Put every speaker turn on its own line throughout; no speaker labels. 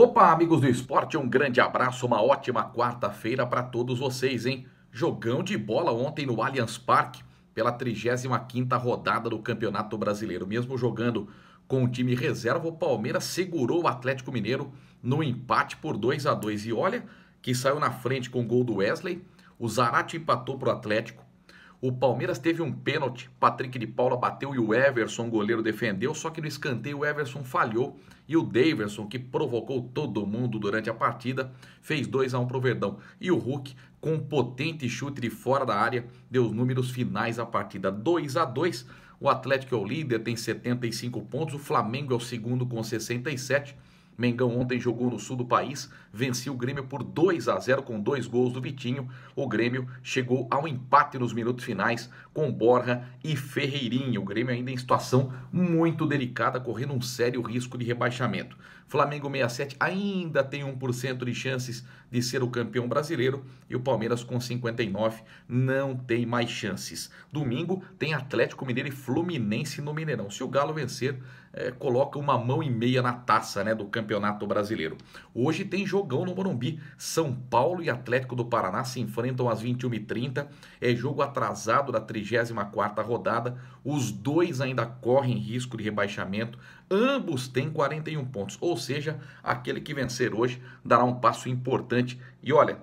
Opa, amigos do esporte, um grande abraço, uma ótima quarta-feira para todos vocês, hein? Jogão de bola ontem no Allianz Parque pela 35ª rodada do Campeonato Brasileiro. Mesmo jogando com o time reserva, o Palmeiras segurou o Atlético Mineiro no empate por 2 a 2 E olha que saiu na frente com o gol do Wesley, o Zarate empatou para o Atlético, o Palmeiras teve um pênalti, Patrick de Paula bateu e o Everson, goleiro, defendeu, só que no escanteio o Everson falhou e o Daverson, que provocou todo mundo durante a partida, fez 2 a 1 um pro Verdão. E o Hulk, com um potente chute de fora da área, deu os números finais à partida 2 a 2. O Atlético é o líder, tem 75 pontos, o Flamengo é o segundo com 67 Mengão ontem jogou no sul do país, venceu o Grêmio por 2 a 0 com dois gols do Vitinho. O Grêmio chegou ao empate nos minutos finais com Borja e Ferreirinho. O Grêmio ainda em situação muito delicada, correndo um sério risco de rebaixamento. Flamengo 67 ainda tem 1% de chances de ser o campeão brasileiro e o Palmeiras com 59 não tem mais chances. Domingo tem Atlético Mineiro e Fluminense no Mineirão. Se o Galo vencer, é, coloca uma mão e meia na taça né, do Campeonato Brasileiro. Hoje tem jogão no Morumbi. São Paulo e Atlético do Paraná se enfrentam às 21h30. É jogo atrasado da 34ª rodada. Os dois ainda correm risco de rebaixamento. Ambos têm 41 pontos, ou seja, aquele que vencer hoje dará um passo importante. E olha,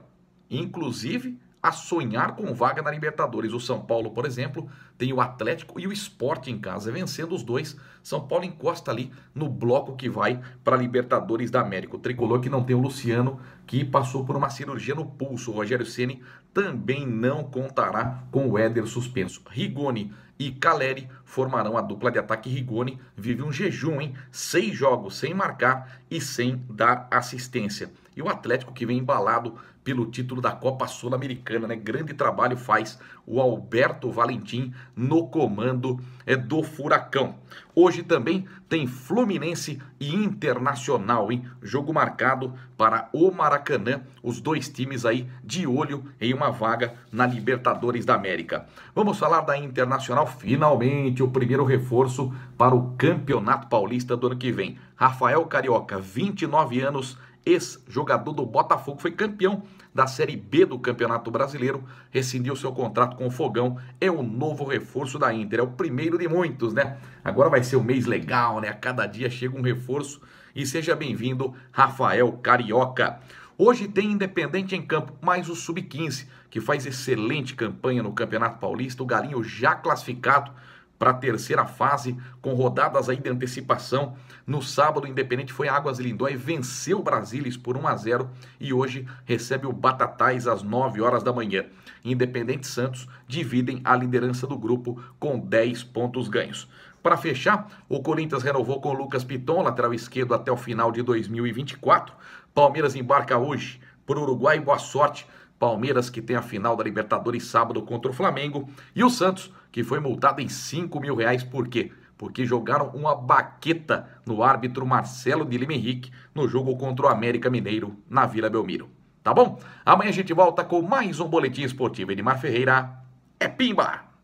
inclusive a sonhar com vaga na Libertadores. O São Paulo, por exemplo, tem o Atlético e o Esporte em casa, vencendo os dois. São Paulo encosta ali no bloco que vai para a Libertadores da América. O tricolor que não tem o Luciano, que passou por uma cirurgia no pulso. O Rogério Ceni também não contará com o Éder suspenso. Rigoni e Caleri formarão a dupla de ataque. Rigoni vive um jejum, hein? Seis jogos sem marcar e sem dar assistência. E o Atlético que vem embalado pelo título da Copa Sul-Americana, né? Grande trabalho faz o Alberto Valentim no comando é, do Furacão. Hoje também tem Fluminense e Internacional, hein? Jogo marcado para o Maracanã, os dois times aí de olho em uma vaga na Libertadores da América. Vamos falar da Internacional finalmente o primeiro reforço para o Campeonato Paulista do ano que vem. Rafael Carioca, 29 anos, ex-jogador do Botafogo, foi campeão da Série B do Campeonato Brasileiro, rescindiu seu contrato com o Fogão, é o novo reforço da Inter, é o primeiro de muitos, né? Agora vai ser um mês legal, né? A cada dia chega um reforço e seja bem-vindo, Rafael Carioca. Hoje tem Independente em campo, mais o Sub-15, que faz excelente campanha no Campeonato Paulista. O Galinho já classificado para a terceira fase, com rodadas aí de antecipação. No sábado, o Independente foi a Águas Lindói, venceu o Brasilis por 1 a 0 e hoje recebe o Batatais às 9 horas da manhã. Independente Santos dividem a liderança do grupo com 10 pontos ganhos. Para fechar, o Corinthians renovou com o Lucas Piton, lateral esquerdo, até o final de 2024. Palmeiras embarca hoje para o Uruguai. Boa sorte. Palmeiras, que tem a final da Libertadores sábado contra o Flamengo. E o Santos, que foi multado em 5 mil reais. Por quê? Porque jogaram uma baqueta no árbitro Marcelo de Lima Henrique no jogo contra o América Mineiro na Vila Belmiro. Tá bom? Amanhã a gente volta com mais um Boletim Esportivo. Edmar Ferreira, é pimba!